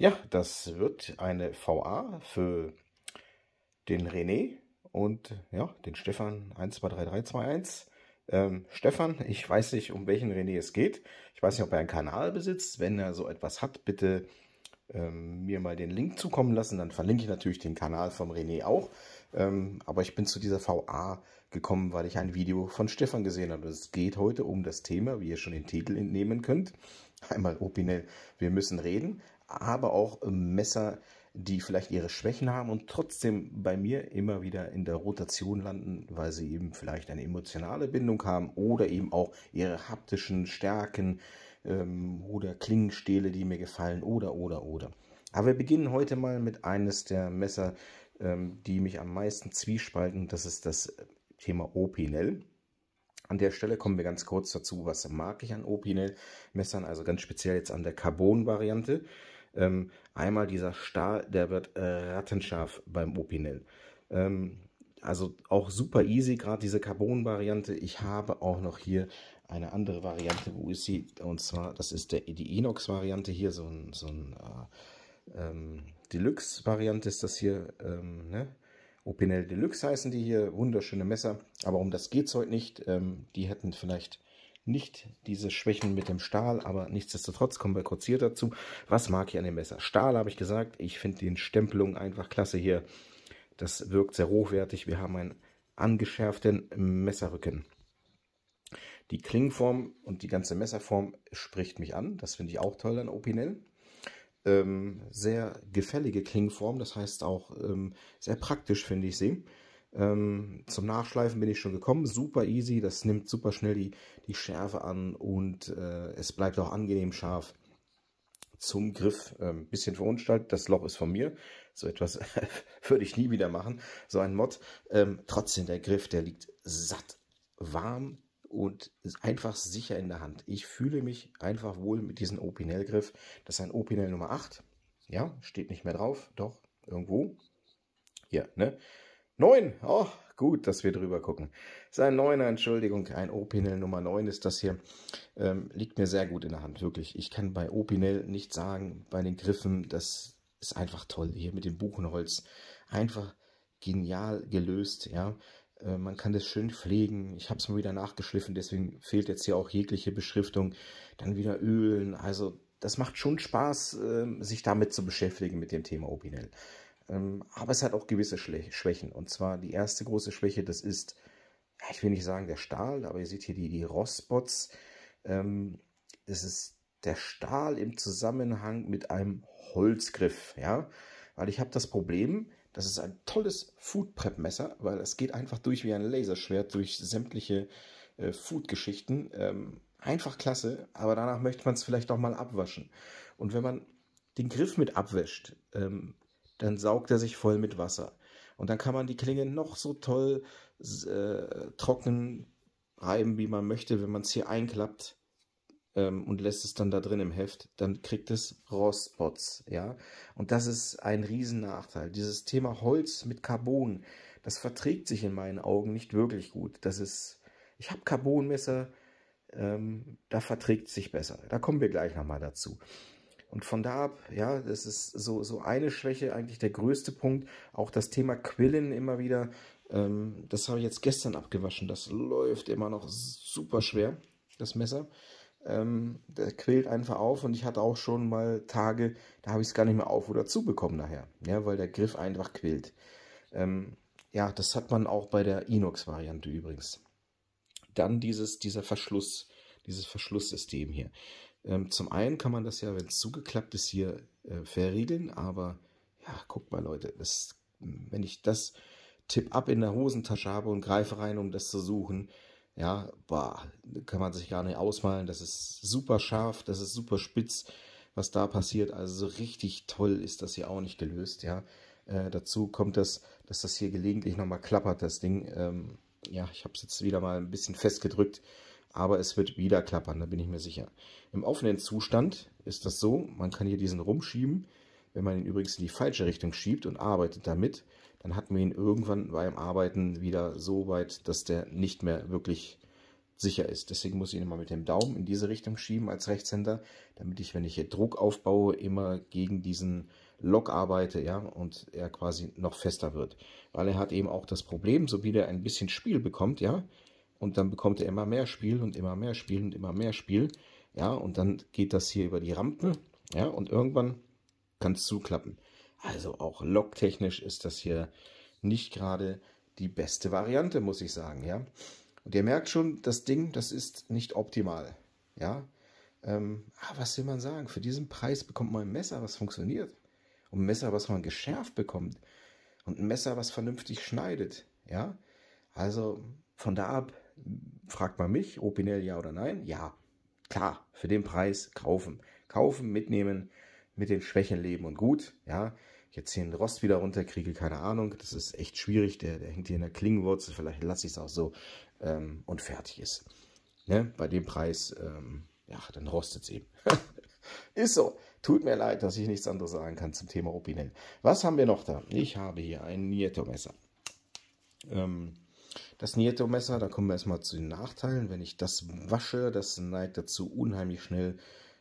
Ja, das wird eine VA für den René und ja, den Stefan 123321. Ähm, Stefan, ich weiß nicht, um welchen René es geht. Ich weiß nicht, ob er einen Kanal besitzt. Wenn er so etwas hat, bitte ähm, mir mal den Link zukommen lassen. Dann verlinke ich natürlich den Kanal vom René auch. Ähm, aber ich bin zu dieser VA gekommen, weil ich ein Video von Stefan gesehen habe. Es geht heute um das Thema, wie ihr schon den Titel entnehmen könnt. Einmal Opinel, wir müssen reden aber auch äh, Messer, die vielleicht ihre Schwächen haben und trotzdem bei mir immer wieder in der Rotation landen, weil sie eben vielleicht eine emotionale Bindung haben oder eben auch ihre haptischen Stärken ähm, oder Klingenstähle, die mir gefallen oder oder oder. Aber wir beginnen heute mal mit eines der Messer, ähm, die mich am meisten zwiespalten. Das ist das Thema Opinel. An der Stelle kommen wir ganz kurz dazu, was mag ich an Opinel-Messern, also ganz speziell jetzt an der Carbon-Variante. Ähm, einmal dieser Stahl, der wird äh, rattenscharf beim Opinel. Ähm, also auch super easy, gerade diese Carbon-Variante. Ich habe auch noch hier eine andere Variante, wo ist sie? Und zwar, das ist der, die Enox-Variante hier, so ein, so ein äh, ähm, Deluxe-Variante ist das hier, ähm, ne? Opinel Deluxe heißen die hier, wunderschöne Messer, aber um das geht es heute nicht. Ähm, die hätten vielleicht nicht diese Schwächen mit dem Stahl, aber nichtsdestotrotz kommen wir kurz hier dazu. Was mag ich an dem Messer? Stahl habe ich gesagt, ich finde die Stempelung einfach klasse hier. Das wirkt sehr hochwertig. Wir haben einen angeschärften Messerrücken. Die Klingenform und die ganze Messerform spricht mich an. Das finde ich auch toll an Opinel. Ähm, sehr gefällige Klingenform, das heißt auch ähm, sehr praktisch finde ich sie. Ähm, zum Nachschleifen bin ich schon gekommen. Super easy, das nimmt super schnell die, die Schärfe an und äh, es bleibt auch angenehm scharf. Zum Griff ein ähm, bisschen verunstaltet. Das Loch ist von mir. So etwas würde ich nie wieder machen. So ein Mod. Ähm, trotzdem, der Griff, der liegt satt, warm und einfach sicher in der Hand. Ich fühle mich einfach wohl mit diesem Opinel-Griff. Das ist ein Opinel Nummer 8. Ja, steht nicht mehr drauf. Doch, irgendwo. Hier, ne? Neun. oh, gut, dass wir drüber gucken. Sein Neuner, Entschuldigung, ein Opinel Nummer 9 ist das hier. Ähm, liegt mir sehr gut in der Hand, wirklich. Ich kann bei Opinel nicht sagen, bei den Griffen, das ist einfach toll. Hier mit dem Buchenholz. Einfach genial gelöst, ja. Äh, man kann das schön pflegen. Ich habe es mal wieder nachgeschliffen, deswegen fehlt jetzt hier auch jegliche Beschriftung. Dann wieder Ölen. Also das macht schon Spaß, ähm, sich damit zu beschäftigen mit dem Thema Opinel. Ähm, aber es hat auch gewisse Schwächen. Und zwar die erste große Schwäche, das ist, ich will nicht sagen der Stahl, aber ihr seht hier die, die Rostbots. Ähm, es ist der Stahl im Zusammenhang mit einem Holzgriff, ja. Weil ich habe das Problem, das ist ein tolles Food Prep Messer, weil es geht einfach durch wie ein Laserschwert durch sämtliche äh, Food Geschichten. Ähm, einfach klasse, aber danach möchte man es vielleicht auch mal abwaschen. Und wenn man den Griff mit abwäscht, dann saugt er sich voll mit Wasser. Und dann kann man die Klinge noch so toll äh, trocken reiben, wie man möchte, wenn man es hier einklappt ähm, und lässt es dann da drin im Heft, dann kriegt es Rostpots, ja. Und das ist ein Riesennachteil. Dieses Thema Holz mit Carbon, das verträgt sich in meinen Augen nicht wirklich gut. Das ist, ich habe Carbonmesser, ähm, da verträgt es sich besser. Da kommen wir gleich nochmal dazu. Und von da ab, ja, das ist so, so eine Schwäche, eigentlich der größte Punkt. Auch das Thema Quillen immer wieder. Ähm, das habe ich jetzt gestern abgewaschen. Das läuft immer noch super schwer, das Messer. Ähm, der quillt einfach auf und ich hatte auch schon mal Tage, da habe ich es gar nicht mehr auf oder zu bekommen nachher, ja, weil der Griff einfach quillt. Ähm, ja, das hat man auch bei der Inox-Variante übrigens. Dann dieses, dieser Verschluss, dieses Verschlusssystem hier. Ähm, zum einen kann man das ja, wenn es zugeklappt ist, hier äh, verriegeln, aber ja, guckt mal Leute, das, wenn ich das tipp ab in der Hosentasche habe und greife rein, um das zu suchen, ja, boah, kann man sich gar nicht ausmalen. Das ist super scharf, das ist super spitz, was da passiert. Also so richtig toll ist das hier auch nicht gelöst, ja. Äh, dazu kommt das, dass das hier gelegentlich nochmal klappert, das Ding. Ähm, ja, ich habe es jetzt wieder mal ein bisschen festgedrückt aber es wird wieder klappern, da bin ich mir sicher. Im offenen Zustand ist das so, man kann hier diesen rumschieben. Wenn man ihn übrigens in die falsche Richtung schiebt und arbeitet damit, dann hat man ihn irgendwann beim Arbeiten wieder so weit, dass der nicht mehr wirklich sicher ist. Deswegen muss ich ihn immer mit dem Daumen in diese Richtung schieben als Rechtshänder, damit ich, wenn ich hier Druck aufbaue, immer gegen diesen Lock arbeite, ja, und er quasi noch fester wird. Weil er hat eben auch das Problem, so wie der ein bisschen Spiel bekommt, ja, und dann bekommt er immer mehr Spiel und immer mehr Spiel und immer mehr Spiel. Ja, und dann geht das hier über die Rampen. Ja, und irgendwann kann es zuklappen. Also auch locktechnisch ist das hier nicht gerade die beste Variante, muss ich sagen. Ja, und ihr merkt schon, das Ding, das ist nicht optimal. Ja, ähm, ah, was will man sagen? Für diesen Preis bekommt man ein Messer, was funktioniert. Und ein Messer, was man geschärft bekommt. Und ein Messer, was vernünftig schneidet. Ja, also von da ab fragt man mich, Opinel ja oder nein? Ja, klar, für den Preis kaufen. Kaufen, mitnehmen, mit den Schwächen leben und gut. Ja, jetzt hier den Rost wieder runterkriege, keine Ahnung. Das ist echt schwierig. Der, der hängt hier in der Klingenwurzel. Vielleicht lasse ich es auch so ähm, und fertig ist. Ne? Bei dem Preis, ähm, ja, dann rostet es eben. ist so. Tut mir leid, dass ich nichts anderes sagen kann zum Thema Opinel. Was haben wir noch da? Ich habe hier ein Nieto-Messer. Ähm, das Nieto-Messer, da kommen wir erstmal zu den Nachteilen. Wenn ich das wasche, das neigt dazu unheimlich schnell,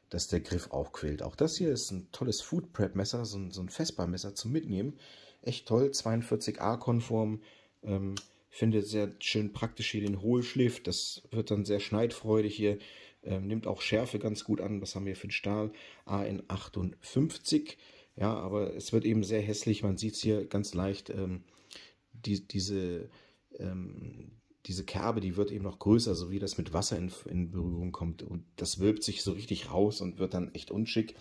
dass der Griff auch quält. Auch das hier ist ein tolles Food Prep Messer, so ein, so ein Festbar-Messer zum Mitnehmen. Echt toll, 42a-konform. Ähm, finde sehr schön praktisch hier den Hohlschliff. Das wird dann sehr schneidfreudig hier. Ähm, nimmt auch Schärfe ganz gut an. Was haben wir für einen Stahl? AN58. Ja, aber es wird eben sehr hässlich. Man sieht es hier ganz leicht. Ähm, die, diese ähm, diese Kerbe, die wird eben noch größer, so wie das mit Wasser in, in, Berührung kommt. Und das wölbt sich so richtig raus und wird dann echt unschick,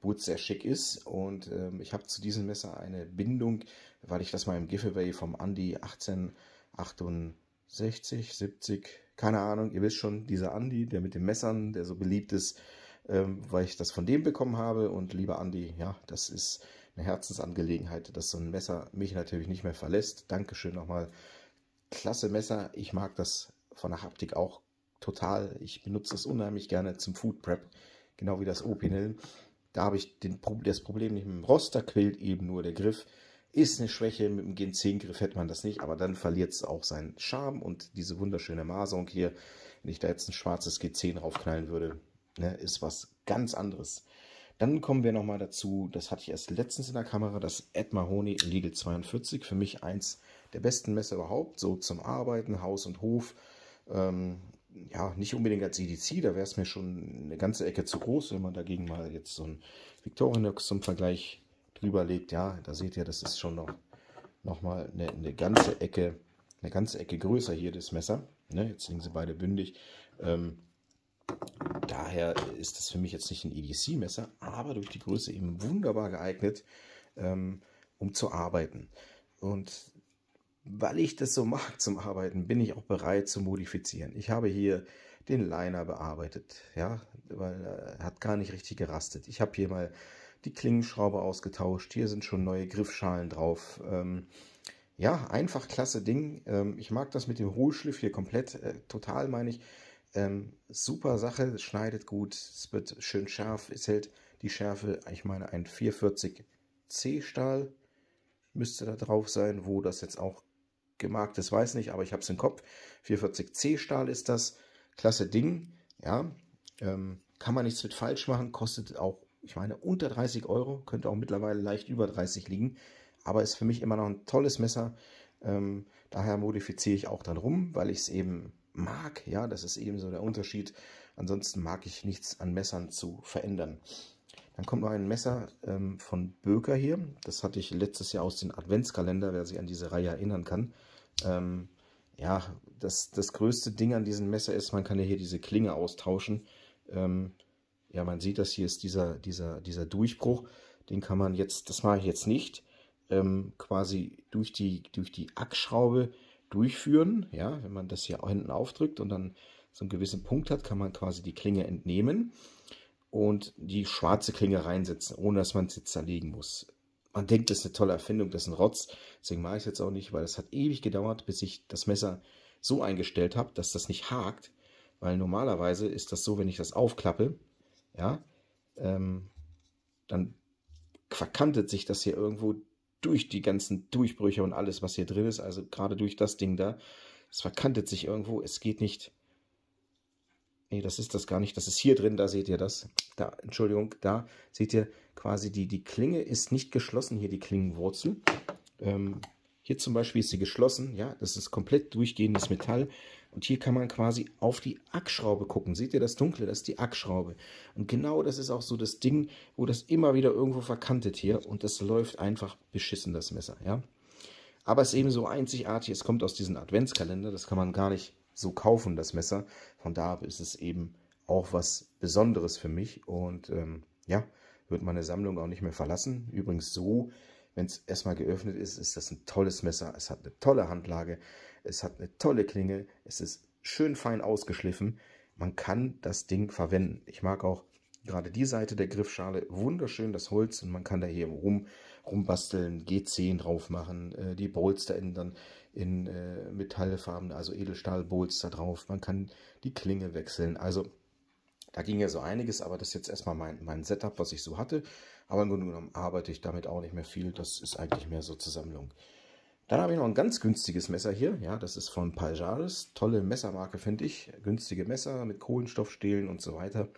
wo es sehr schick ist. Und ähm, ich habe zu diesem Messer eine Bindung, weil ich das mal im Giveaway vom Andi 1868, 70, keine Ahnung, ihr wisst schon, dieser Andi, der mit den Messern, der so beliebt ist, ähm, weil ich das von dem bekommen habe. Und lieber Andi, ja, das ist eine Herzensangelegenheit, dass so ein Messer mich natürlich nicht mehr verlässt. Dankeschön nochmal klasse Messer. Ich mag das von der Haptik auch total. Ich benutze es unheimlich gerne zum Food Prep, genau wie das Opinel. Da habe ich den, das Problem nicht mit dem Rost, da quillt eben nur der Griff. Ist eine Schwäche, mit dem Gen 10 Griff hätte man das nicht, aber dann verliert es auch seinen Charme und diese wunderschöne Maserung hier. Wenn ich da jetzt ein schwarzes G10 raufknallen würde, ne, ist was ganz anderes. Dann kommen wir nochmal dazu, das hatte ich erst letztens in der Kamera, das Ed Mahoney Legal 42, für mich eins der besten Messe überhaupt, so zum Arbeiten, Haus und Hof. Ähm, ja, nicht unbedingt als EDC, da wäre es mir schon eine ganze Ecke zu groß, wenn man dagegen mal jetzt so ein Victorinox zum Vergleich drüber legt. Ja, da seht ihr, das ist schon noch, noch mal eine, eine ganze Ecke, eine ganze Ecke größer hier das Messer. Ne, jetzt liegen sie beide bündig. Ähm, daher ist das für mich jetzt nicht ein EDC-Messer, aber durch die Größe eben wunderbar geeignet, ähm, um zu arbeiten. Und weil ich das so mag zum Arbeiten, bin ich auch bereit zu modifizieren. Ich habe hier den Liner bearbeitet, ja, weil er äh, hat gar nicht richtig gerastet. Ich habe hier mal die Klingenschraube ausgetauscht, hier sind schon neue Griffschalen drauf. Ähm, ja, einfach klasse Ding. Ähm, ich mag das mit dem Hohlschliff hier komplett, äh, total meine ich. Ähm, super Sache, schneidet gut, es wird schön scharf, es hält die Schärfe, ich meine ein 440 C-Stahl müsste da drauf sein, wo das jetzt auch gemarktes Weiß nicht, aber ich habe es im Kopf. 440C Stahl ist das. Klasse Ding. Ja, ähm, kann man nichts mit falsch machen. Kostet auch, ich meine, unter 30 Euro. Könnte auch mittlerweile leicht über 30 liegen. Aber ist für mich immer noch ein tolles Messer. Ähm, daher modifiziere ich auch dann rum, weil ich es eben mag. Ja, das ist eben so der Unterschied. Ansonsten mag ich nichts an Messern zu verändern. Dann kommt noch ein Messer ähm, von Böker hier. Das hatte ich letztes Jahr aus dem Adventskalender, wer sich an diese Reihe erinnern kann. Ähm, ja, das, das größte Ding an diesem Messer ist, man kann ja hier diese Klinge austauschen. Ähm, ja, man sieht, dass hier ist dieser, dieser, dieser Durchbruch. Den kann man jetzt, das mache ich jetzt nicht, ähm, quasi durch die, durch die Ackschraube durchführen. Ja, wenn man das hier hinten aufdrückt und dann so einen gewissen Punkt hat, kann man quasi die Klinge entnehmen und die schwarze Klinge reinsetzen, ohne dass man es jetzt zerlegen muss man denkt, das ist eine tolle Erfindung, das ist ein Rotz. Deswegen mache ich es jetzt auch nicht, weil es hat ewig gedauert, bis ich das Messer so eingestellt habe, dass das nicht hakt. Weil normalerweise ist das so, wenn ich das aufklappe, ja, ähm, dann verkantet sich das hier irgendwo durch die ganzen Durchbrüche und alles, was hier drin ist. Also gerade durch das Ding da. Es verkantet sich irgendwo, es geht nicht. Nee, das ist das gar nicht. Das ist hier drin, da seht ihr das. Da, Entschuldigung, da seht ihr, quasi die, die Klinge ist nicht geschlossen, hier die Klingenwurzel. Ähm, hier zum Beispiel ist sie geschlossen, ja, das ist komplett durchgehendes Metall. Und hier kann man quasi auf die Ackschraube gucken. Seht ihr das Dunkle? Das ist die Ackschraube. Und genau das ist auch so das Ding, wo das immer wieder irgendwo verkantet hier. Und das läuft einfach beschissen, das Messer, ja. Aber es ist eben so einzigartig. Es kommt aus diesem Adventskalender. Das kann man gar nicht so kaufen, das Messer. Von daher ist es eben auch was Besonderes für mich. Und ähm, ja, wird meine Sammlung auch nicht mehr verlassen. Übrigens so, wenn es erstmal geöffnet ist, ist das ein tolles Messer. Es hat eine tolle Handlage, es hat eine tolle Klinge, es ist schön fein ausgeschliffen. Man kann das Ding verwenden. Ich mag auch gerade die Seite der Griffschale, wunderschön das Holz und man kann da hier rum, rumbasteln, G10 drauf machen, äh, die Bolster ändern in äh, Metallfarben, also Edelstahlbolster drauf. Man kann die Klinge wechseln. Also da ging ja so einiges, aber das ist jetzt erstmal mein, mein Setup, was ich so hatte. Aber im Grunde genommen arbeite ich damit auch nicht mehr viel. Das ist eigentlich mehr so zur Sammlung. Dann habe ich noch ein ganz günstiges Messer hier. Ja, das ist von Pajares. Tolle Messermarke, finde ich. Günstige Messer mit Kohlenstoffstählen und so weiter.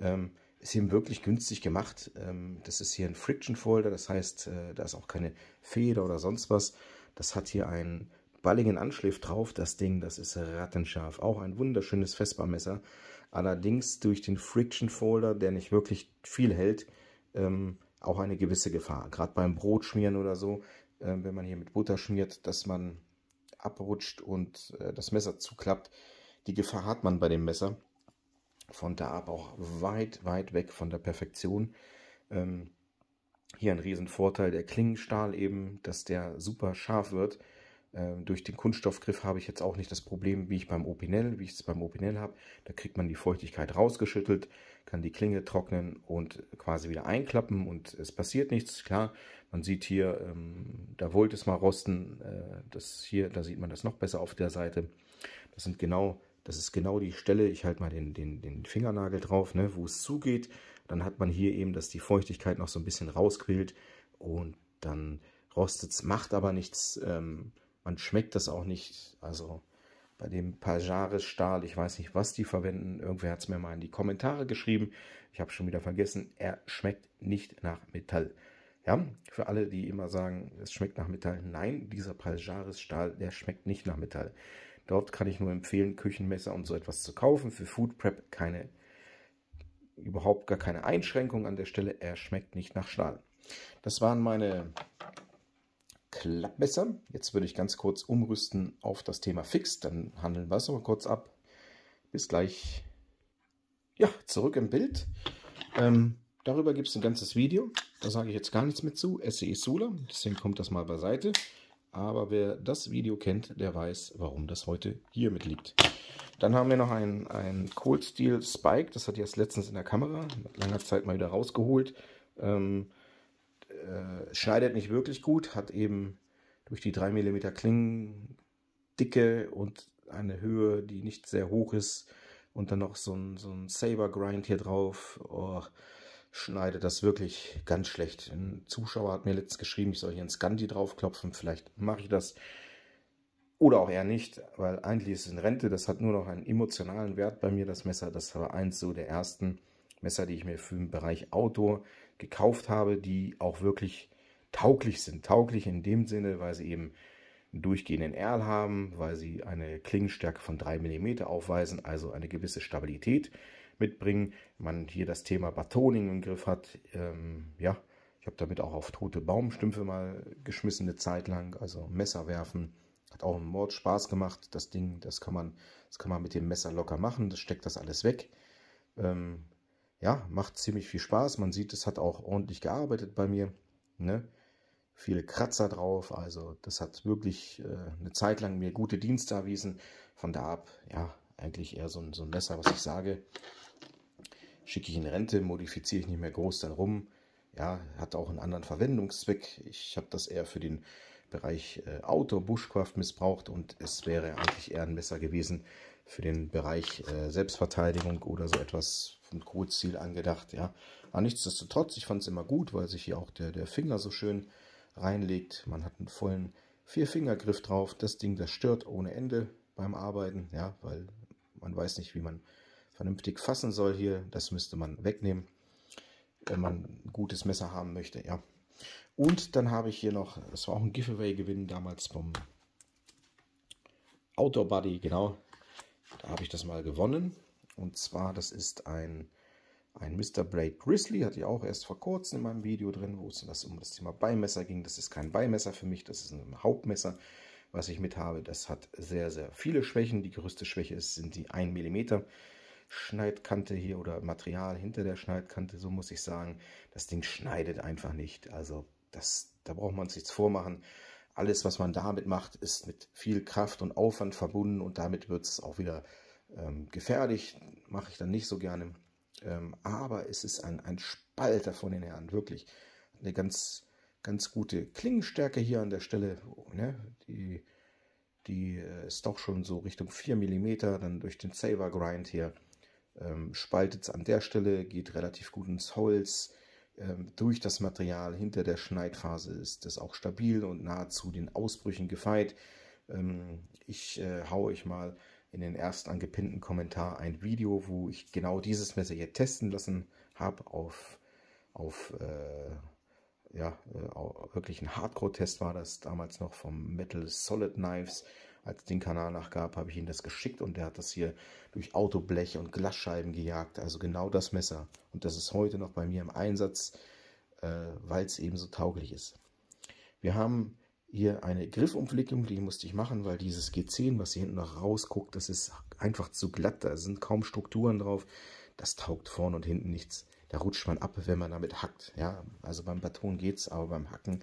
Ähm, ist eben wirklich günstig gemacht. Ähm, das ist hier ein Friction Folder. Das heißt, äh, da ist auch keine Feder oder sonst was. Das hat hier einen balligen Anschliff drauf. Das Ding, das ist rattenscharf. Auch ein wunderschönes Vespa-Messer allerdings durch den Friction Folder, der nicht wirklich viel hält, ähm, auch eine gewisse Gefahr. Gerade beim Brotschmieren oder so, äh, wenn man hier mit Butter schmiert, dass man abrutscht und äh, das Messer zuklappt. Die Gefahr hat man bei dem Messer. Von da ab auch weit, weit weg von der Perfektion. Ähm, hier ein Riesenvorteil der Klingenstahl eben, dass der super scharf wird ähm, durch den Kunststoffgriff habe ich jetzt auch nicht das Problem, wie ich beim Opinel, wie ich es beim Opinel habe. Da kriegt man die Feuchtigkeit rausgeschüttelt, kann die Klinge trocknen und quasi wieder einklappen und es passiert nichts. Klar, man sieht hier, ähm, da wollte es mal rosten. Äh, das hier, da sieht man das noch besser auf der Seite. Das sind genau, das ist genau die Stelle. Ich halte mal den, den, den Fingernagel drauf, ne, wo es zugeht. Dann hat man hier eben, dass die Feuchtigkeit noch so ein bisschen rausquillt und dann rostet es, macht aber nichts. Ähm, man schmeckt das auch nicht. Also bei dem Pajares-Stahl, ich weiß nicht, was die verwenden. Irgendwer hat es mir mal in die Kommentare geschrieben. Ich habe schon wieder vergessen, er schmeckt nicht nach Metall. Ja, für alle, die immer sagen, es schmeckt nach Metall. Nein, dieser Pajares-Stahl, der schmeckt nicht nach Metall. Dort kann ich nur empfehlen, Küchenmesser und so etwas zu kaufen. Für Food Prep keine, überhaupt gar keine Einschränkung an der Stelle. Er schmeckt nicht nach Stahl. Das waren meine Klappmesser. Jetzt würde ich ganz kurz umrüsten auf das Thema Fix, dann handeln wir es aber kurz ab. Bis gleich. Ja, zurück im Bild. Ähm, darüber gibt es ein ganzes Video. Da sage ich jetzt gar nichts mit zu. SCE Sula, deswegen kommt das mal beiseite. Aber wer das Video kennt, der weiß, warum das heute hier mit liegt. Dann haben wir noch ein, einen Cold Steel Spike. Das hat jetzt letztens in der Kamera nach langer Zeit mal wieder rausgeholt. Ähm, äh, schneidet nicht wirklich gut, hat eben durch die 3 mm Klingendicke und eine Höhe, die nicht sehr hoch ist und dann noch so ein, so ein Saber-Grind hier drauf, oh, schneidet das wirklich ganz schlecht. Ein Zuschauer hat mir letztens geschrieben, ich soll hier einen Scandi draufklopfen, vielleicht mache ich das. Oder auch eher nicht, weil eigentlich ist es in Rente, das hat nur noch einen emotionalen Wert bei mir, das Messer. Das war eins so der ersten Messer, die ich mir für den Bereich Outdoor gekauft habe, die auch wirklich tauglich sind. Tauglich in dem Sinne, weil sie eben einen durchgehenden Erl haben, weil sie eine Klingenstärke von 3 mm aufweisen, also eine gewisse Stabilität mitbringen. Man hier das Thema Batoning im Griff hat. Ähm, ja, ich habe damit auch auf tote Baumstümpfe mal geschmissen eine Zeit lang, also Messer werfen. Hat auch im Mord Spaß gemacht. Das Ding, das kann man, das kann man mit dem Messer locker machen. Das steckt das alles weg. Ähm, ja, macht ziemlich viel Spaß. Man sieht, es hat auch ordentlich gearbeitet bei mir. Ne? Viele Kratzer drauf. Also das hat wirklich äh, eine Zeit lang mir gute Dienste erwiesen. Von da ab, ja, eigentlich eher so ein, so ein Messer, was ich sage. Schicke ich in Rente, modifiziere ich nicht mehr groß dann rum. Ja, hat auch einen anderen Verwendungszweck. Ich habe das eher für den Bereich äh, Outdoor Bushcraft missbraucht und es wäre eigentlich eher ein Messer gewesen, für den Bereich äh, Selbstverteidigung oder so etwas vom Kurzziel angedacht, ja. Aber nichtsdestotrotz, ich fand es immer gut, weil sich hier auch der, der Finger so schön reinlegt. Man hat einen vollen Vierfingergriff drauf. Das Ding, das stört ohne Ende beim Arbeiten, ja, weil man weiß nicht, wie man vernünftig fassen soll hier. Das müsste man wegnehmen, wenn man ein gutes Messer haben möchte, ja. Und dann habe ich hier noch, das war auch ein Giveaway-Gewinn damals vom Outdoor Buddy, genau. Da habe ich das mal gewonnen. Und zwar, das ist ein, ein Mr. Blade Grizzly, hatte ich auch erst vor kurzem in meinem Video drin, wo es um das Thema Beimesser ging. Das ist kein Beimesser für mich, das ist ein Hauptmesser, was ich mit habe. Das hat sehr, sehr viele Schwächen. Die größte Schwäche ist, sind die 1 mm. Schneidkante hier oder Material hinter der Schneidkante, so muss ich sagen. Das Ding schneidet einfach nicht. Also das, da braucht man es nichts vormachen alles, was man damit macht, ist mit viel Kraft und Aufwand verbunden und damit wird es auch wieder ähm, gefährlich. Mache ich dann nicht so gerne. Ähm, aber es ist ein, ein Spalter von den Herren, wirklich. Eine ganz, ganz gute Klingenstärke hier an der Stelle. Ne? Die, die äh, ist doch schon so Richtung 4 mm, dann durch den Saver Grind hier. Ähm, Spaltet es an der Stelle, geht relativ gut ins Holz. Ähm, durch das Material hinter der Schneidphase ist das auch stabil und nahezu den Ausbrüchen gefeit. Ähm, ich äh, haue euch mal in den erst angepinnten Kommentar ein Video, wo ich genau dieses Messer hier testen lassen habe auf, auf äh, ja, äh, wirklich ein Hardcore-Test war das damals noch vom Metal Solid Knives als es den Kanal nachgab, habe ich ihm das geschickt und er hat das hier durch Autobleche und Glasscheiben gejagt. Also genau das Messer. Und das ist heute noch bei mir im Einsatz, äh, weil es eben so tauglich ist. Wir haben hier eine Griffumflickung, die musste ich machen, weil dieses G10, was hier hinten noch rausguckt, das ist einfach zu glatt. Da sind kaum Strukturen drauf. Das taugt vorn und hinten nichts. Da rutscht man ab, wenn man damit hackt. Ja, also beim Baton geht's, aber beim Hacken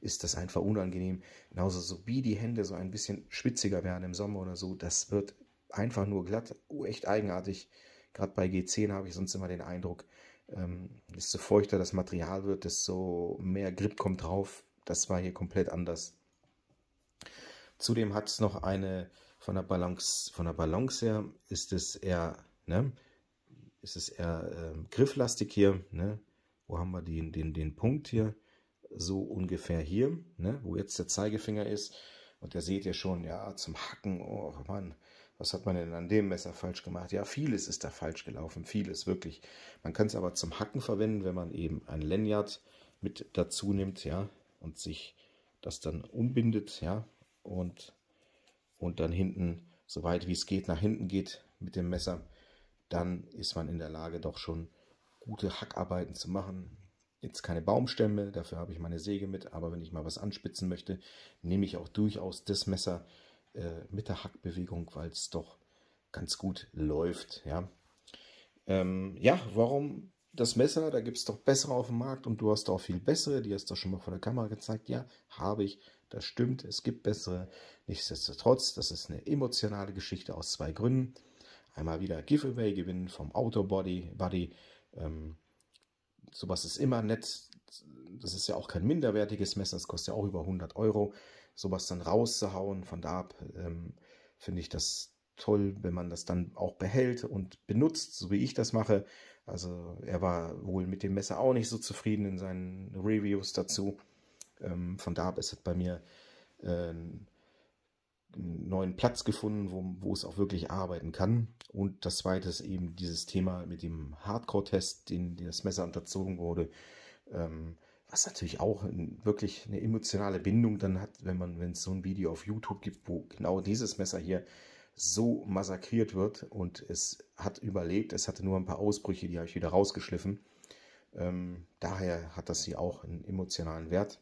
ist das einfach unangenehm. Genauso so wie die Hände so ein bisschen schwitziger werden im Sommer oder so, das wird einfach nur glatt, oh, echt eigenartig. Gerade bei G10 habe ich sonst immer den Eindruck, ähm, desto feuchter das Material wird, desto mehr Grip kommt drauf. Das war hier komplett anders. Zudem hat es noch eine, von der Balance, von der Balance her ist es eher, ne, ist es eher äh, grifflastig hier, ne? Wo haben wir den, den, den Punkt hier? so ungefähr hier, ne, wo jetzt der Zeigefinger ist. Und da seht ihr schon, ja, zum Hacken, oh Mann, was hat man denn an dem Messer falsch gemacht? Ja, vieles ist da falsch gelaufen, vieles, wirklich. Man kann es aber zum Hacken verwenden, wenn man eben ein Lanyard mit dazu nimmt, ja, und sich das dann umbindet, ja, und, und dann hinten, soweit wie es geht, nach hinten geht mit dem Messer, dann ist man in der Lage, doch schon gute Hackarbeiten zu machen jetzt keine Baumstämme, dafür habe ich meine Säge mit, aber wenn ich mal was anspitzen möchte, nehme ich auch durchaus das Messer äh, mit der Hackbewegung, weil es doch ganz gut läuft. Ja, ähm, ja warum das Messer? Da gibt es doch bessere auf dem Markt und du hast auch viel bessere, die hast du schon mal vor der Kamera gezeigt. Ja, habe ich. Das stimmt, es gibt bessere. Nichtsdestotrotz, das ist eine emotionale Geschichte aus zwei Gründen. Einmal wieder Giveaway gewinnen vom Auto Body. Buddy. Ähm, Sowas ist immer nett. Das ist ja auch kein minderwertiges Messer, das kostet ja auch über 100 Euro. Sowas dann rauszuhauen von da ab, ähm, finde ich das toll, wenn man das dann auch behält und benutzt, so wie ich das mache. Also er war wohl mit dem Messer auch nicht so zufrieden in seinen Reviews dazu. Ähm, von da ab ist es bei mir ein äh, neuen Platz gefunden, wo, wo es auch wirklich arbeiten kann. Und das zweite ist eben dieses Thema mit dem Hardcore-Test, den, das Messer unterzogen wurde. Ähm, was natürlich auch ein, wirklich eine emotionale Bindung dann hat, wenn man, wenn es so ein Video auf YouTube gibt, wo genau dieses Messer hier so massakriert wird und es hat überlebt, es hatte nur ein paar Ausbrüche, die habe ich wieder rausgeschliffen. Ähm, daher hat das hier auch einen emotionalen Wert.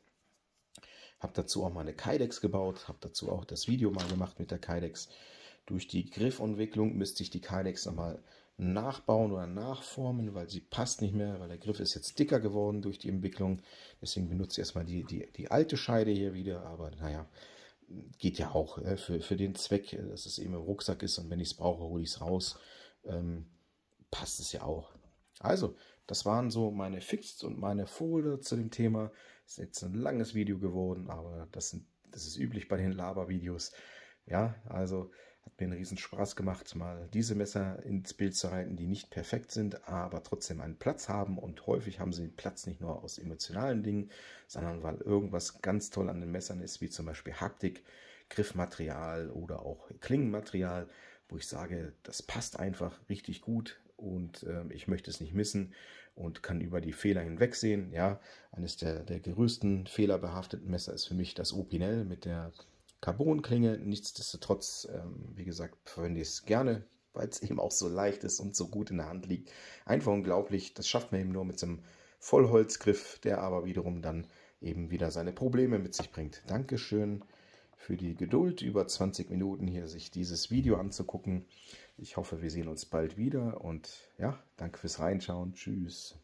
Habe dazu auch mal eine Kydex gebaut, habe dazu auch das Video mal gemacht mit der Kydex. Durch die Griffumwicklung müsste ich die Kydex nochmal nachbauen oder nachformen, weil sie passt nicht mehr, weil der Griff ist jetzt dicker geworden durch die Entwicklung. Deswegen benutze ich erstmal die, die, die alte Scheide hier wieder, aber naja, geht ja auch äh, für, für den Zweck, äh, dass es eben im Rucksack ist und wenn ich es brauche, hole ich es raus. Ähm, passt es ja auch. Also, das waren so meine Fix und meine Folder zu dem Thema ist jetzt ein langes Video geworden, aber das, sind, das ist üblich bei den Laber-Videos. Ja, also hat mir einen riesen Spaß gemacht, mal diese Messer ins Bild zu halten, die nicht perfekt sind, aber trotzdem einen Platz haben. Und häufig haben sie den Platz nicht nur aus emotionalen Dingen, sondern weil irgendwas ganz toll an den Messern ist, wie zum Beispiel Haptik, Griffmaterial oder auch Klingenmaterial, wo ich sage, das passt einfach richtig gut und äh, ich möchte es nicht missen und kann über die Fehler hinwegsehen. Ja, eines der, der größten fehlerbehafteten Messer ist für mich das Opinel mit der Carbonklinge. Nichtsdestotrotz, ähm, wie gesagt, verwende ich es gerne, weil es eben auch so leicht ist und so gut in der Hand liegt. Einfach unglaublich. Das schafft man eben nur mit so einem Vollholzgriff, der aber wiederum dann eben wieder seine Probleme mit sich bringt. Dankeschön für die Geduld, über 20 Minuten hier sich dieses Video anzugucken. Ich hoffe, wir sehen uns bald wieder und ja, danke fürs Reinschauen. Tschüss.